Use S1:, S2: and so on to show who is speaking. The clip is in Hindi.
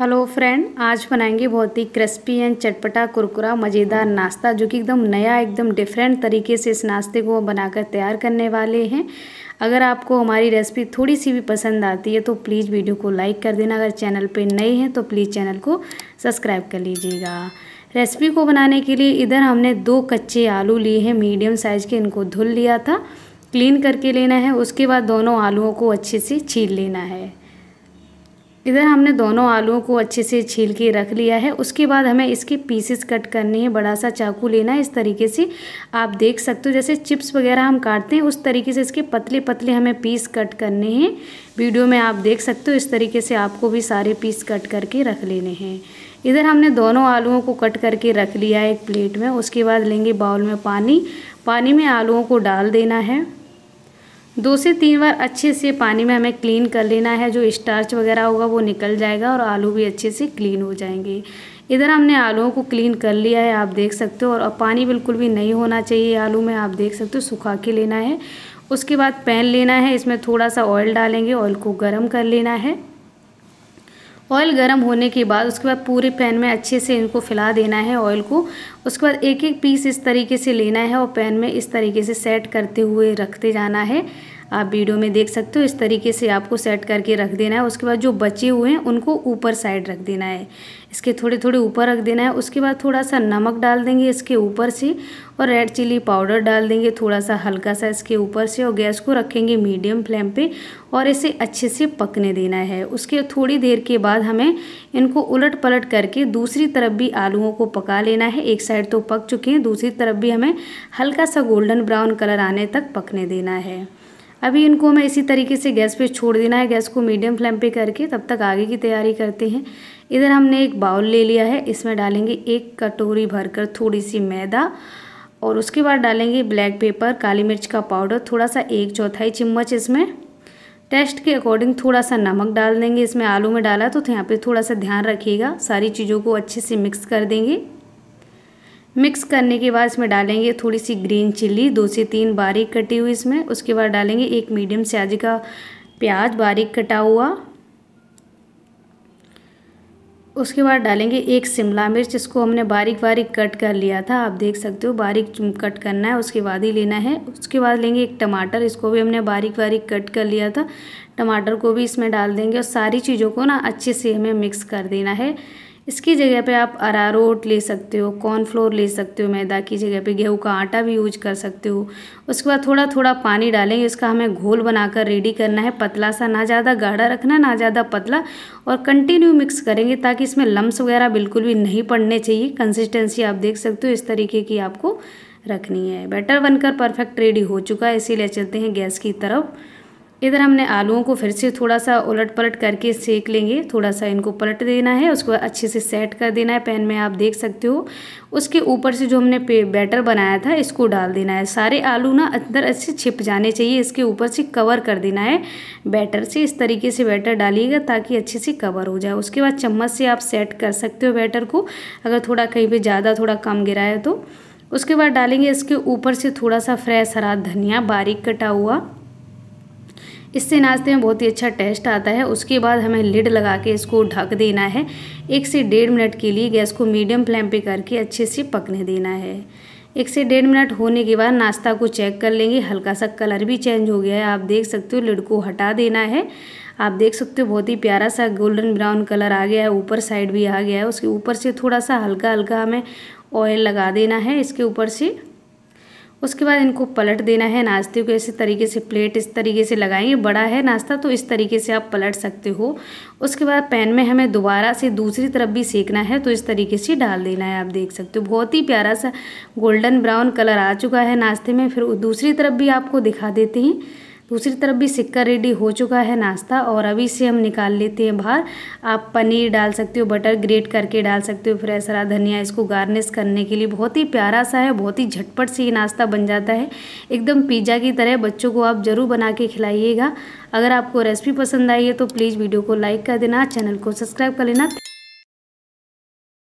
S1: हेलो फ्रेंड आज बनाएंगे बहुत ही क्रिस्पी एंड चटपटा कुरकुरा मज़ेदार नाश्ता जो कि एकदम नया एकदम डिफरेंट तरीके से इस नाश्ते को बनाकर तैयार करने वाले हैं अगर आपको हमारी रेसिपी थोड़ी सी भी पसंद आती है तो प्लीज़ वीडियो को लाइक कर देना अगर चैनल पे नए हैं तो प्लीज़ चैनल को सब्सक्राइब कर लीजिएगा रेसिपी को बनाने के लिए इधर हमने दो कच्चे आलू लिए हैं मीडियम साइज़ के इनको धुल लिया था क्लीन करके लेना है उसके बाद दोनों आलुओं को अच्छे से छील लेना है इधर हमने दोनों आलूओं को अच्छे से छील के रख लिया है उसके बाद हमें इसके पीसेस कट करने हैं बड़ा सा चाकू लेना है इस तरीके से आप देख सकते हो जैसे चिप्स वगैरह हम काटते हैं उस तरीके से इसके पतले पतले हमें पीस कट करने हैं वीडियो में आप देख सकते हो इस तरीके से आपको भी सारे पीस कट करके रख लेने हैं इधर हमने दोनों आलुओं को कट करके रख लिया है एक प्लेट में उसके बाद लेंगे बाउल में पानी पानी में आलुओं को डाल देना है दो से तीन बार अच्छे से पानी में हमें क्लीन कर लेना है जो स्टार्च वगैरह होगा वो निकल जाएगा और आलू भी अच्छे से क्लीन हो जाएंगे इधर हमने आलूओं को क्लीन कर लिया है आप देख सकते हो और पानी बिल्कुल भी नहीं होना चाहिए आलू में आप देख सकते हो सुखा के लेना है उसके बाद पैन लेना है इसमें थोड़ा सा ऑयल डालेंगे ऑयल को गर्म कर लेना है ऑयल गर्म होने के बाद उसके बाद पूरे पैन में अच्छे से इनको फैला देना है ऑयल को उसके बाद एक एक पीस इस तरीके से लेना है और पैन में इस तरीके से सेट करते हुए रखते जाना है आप वीडियो में देख सकते हो इस तरीके से आपको सेट करके रख देना है उसके बाद जो बचे हुए हैं उनको ऊपर साइड रख देना है इसके थोड़े थोड़े ऊपर रख देना है उसके बाद थोड़ा सा नमक डाल देंगे इसके ऊपर से और रेड चिली पाउडर डाल देंगे थोड़ा सा हल्का सा इसके ऊपर से और गैस को रखेंगे मीडियम फ्लेम पे और इसे अच्छे से पकने देना है उसके थोड़ी देर के बाद हमें इनको उलट पलट करके दूसरी तरफ भी आलूओं को पका लेना है एक साइड तो पक चुके हैं दूसरी तरफ भी हमें हल्का सा गोल्डन ब्राउन कलर आने तक पकने देना है अभी इनको हमें इसी तरीके से गैस पे छोड़ देना है गैस को मीडियम फ्लेम पे करके तब तक आगे की तैयारी करते हैं इधर हमने एक बाउल ले लिया है इसमें डालेंगे एक कटोरी भरकर थोड़ी सी मैदा और उसके बाद डालेंगे ब्लैक पेपर काली मिर्च का पाउडर थोड़ा सा एक चौथाई चम्मच इसमें टेस्ट के अकॉर्डिंग थोड़ा सा नमक डाल देंगे इसमें आलू में डाला तो यहाँ पर थोड़ा सा ध्यान रखिएगा सारी चीज़ों को अच्छे से मिक्स कर देंगे मिक्स करने के बाद इसमें डालेंगे थोड़ी सी ग्रीन चिल्ली दो से तीन बारीक कटी हुई इसमें उसके बाद डालेंगे एक मीडियम साइज का प्याज बारीक कटा हुआ उसके बाद डालेंगे एक शिमला मिर्च इसको हमने बारीक बारीक कट कर लिया था आप देख सकते हो बारीक कट करना है उसके बाद ही लेना है उसके बाद लेंगे एक टमाटर इसको भी हमने बारीक बारीक कट कर लिया था टमाटर को भी इसमें डाल देंगे और सारी चीज़ों को ना अच्छे से हमें मिक्स कर देना है इसकी जगह पे आप अरारोट ले सकते हो कॉर्नफ्लोर ले सकते हो मैदा की जगह पे गेहूँ का आटा भी यूज कर सकते हो उसके बाद थोड़ा थोड़ा पानी डालेंगे इसका हमें घोल बनाकर रेडी करना है पतला सा ना ज़्यादा गाढ़ा रखना ना ज़्यादा पतला और कंटिन्यू मिक्स करेंगे ताकि इसमें लम्स वगैरह बिल्कुल भी नहीं पड़ने चाहिए कंसिस्टेंसी आप देख सकते हो इस तरीके की आपको रखनी है बैटर बनकर परफेक्ट रेडी हो चुका है इसीलिए चलते हैं गैस की तरफ इधर हमने आलूओं को फिर से थोड़ा सा उलट पलट करके सेक लेंगे थोड़ा सा इनको पलट देना है उसको अच्छे से सेट कर देना है पैन में आप देख सकते हो उसके ऊपर से जो हमने बैटर बनाया था इसको डाल देना है सारे आलू ना अंदर अच्छे छिप जाने चाहिए इसके ऊपर से कवर कर देना है बैटर से इस तरीके से बैटर डालिएगा ताकि अच्छे से कवर हो जाए उसके बाद चम्मच से आप सेट कर सकते हो बैटर को अगर थोड़ा कहीं पर ज़्यादा थोड़ा कम गिरा है तो उसके बाद डालेंगे इसके ऊपर से थोड़ा सा फ्रेश हरा धनिया बारीक कटा हुआ इससे नाश्ते में बहुत ही अच्छा टेस्ट आता है उसके बाद हमें लिड लगा के इसको ढक देना है एक से डेढ़ मिनट के लिए गैस को मीडियम फ्लेम पे करके अच्छे से पकने देना है एक से डेढ़ मिनट होने के बाद नाश्ता को चेक कर लेंगे हल्का सा कलर भी चेंज हो गया है आप देख सकते हो लिड को हटा देना है आप देख सकते हो बहुत ही प्यारा सा गोल्डन ब्राउन कलर आ गया है ऊपर साइड भी आ गया है उसके ऊपर से थोड़ा सा हल्का हल्का हमें ऑयल लगा देना है इसके ऊपर से उसके बाद इनको पलट देना है नाश्ते को ऐसे तरीके से प्लेट इस तरीके से लगाएंगे बड़ा है नाश्ता तो इस तरीके से आप पलट सकते हो उसके बाद पैन में हमें दोबारा से दूसरी तरफ भी सेकना है तो इस तरीके से डाल देना है आप देख सकते हो बहुत ही प्यारा सा गोल्डन ब्राउन कलर आ चुका है नाश्ते में फिर दूसरी तरफ भी आपको दिखा देते हैं दूसरी तरफ भी सिक्का रेडी हो चुका है नाश्ता और अभी से हम निकाल लेते हैं बाहर आप पनीर डाल सकते हो बटर ग्रेट करके डाल सकते हो फ्रेश हरा धनिया इसको गार्निश करने के लिए बहुत ही प्यारा सा है बहुत ही झटपट से ये नाश्ता बन जाता है एकदम पिज़्ज़ा की तरह बच्चों को आप ज़रूर बना के खिलाइएगा अगर आपको रेसिपी पसंद आई है तो प्लीज़ वीडियो को लाइक कर देना चैनल को सब्सक्राइब कर लेना